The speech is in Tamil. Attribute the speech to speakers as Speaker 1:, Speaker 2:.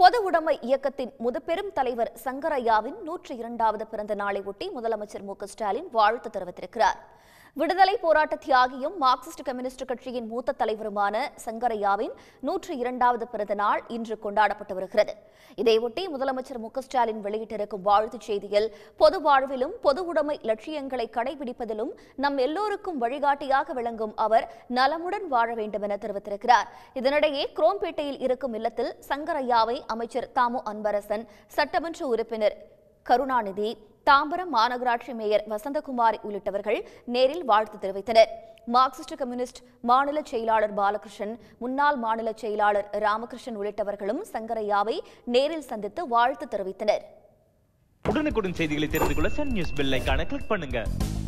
Speaker 1: பொது உடைமை இயக்கத்தின் முதுபெரும் தலைவர் சங்கரையாவின் நூற்றி இரண்டாவது பிறந்த நாளை முதலமைச்சர் மு ஸ்டாலின் வாழ்த்து தெரிவித்திருக்கிறார் விடுதலை போராட்ட தியாகியும் மார்க்சிஸ்ட் கம்யூனிஸ்ட் கட்சியின் மூத்த தலைவருமான சங்கரையாவின் நூற்று இரண்டாவது பிறந்த நாள் இன்று கொண்டாடப்பட்டு வருகிறது இதையொட்டி முதலமைச்சர் மு ஸ்டாலின் வெளியிட்டிருக்கும் வாழ்த்துச் செய்தியில் பொது வாழ்விலும் பொது உடைமை லட்சியங்களை கடைபிடிப்பதிலும் நம் எல்லோருக்கும் வழிகாட்டியாக விளங்கும் அவர் நலமுடன் வாழ வேண்டும் என தெரிவித்திருக்கிறார் இதனிடையே குரோம்பேட்டையில் இருக்கும் இல்லத்தில் சங்கரையாவை அமைச்சர் தாமு அன்பரசன் சட்டமன்ற உறுப்பினர் கருணாநிதி தாம்பரம் மாநகராட்சி மேயர் வசந்தகுமாரி உள்ளிட்டவர்கள் நேரில் வாழ்த்து தெரிவித்தனர் மார்க்சிஸ்ட் கம்யூனிஸ்ட் மாநில செயலாளர் பாலகிருஷ்ணன் முன்னாள் மாநில செயலாளர் ராமகிருஷ்ணன் உள்ளிட்டவர்களும் சங்கரையாவை நேரில் சந்தித்து வாழ்த்து தெரிவித்தனர்
Speaker 2: உடனுக்குடன் செய்திகளை தெரிந்து கொள்ள சன் நியூஸ் கிளிக் பண்ணுங்க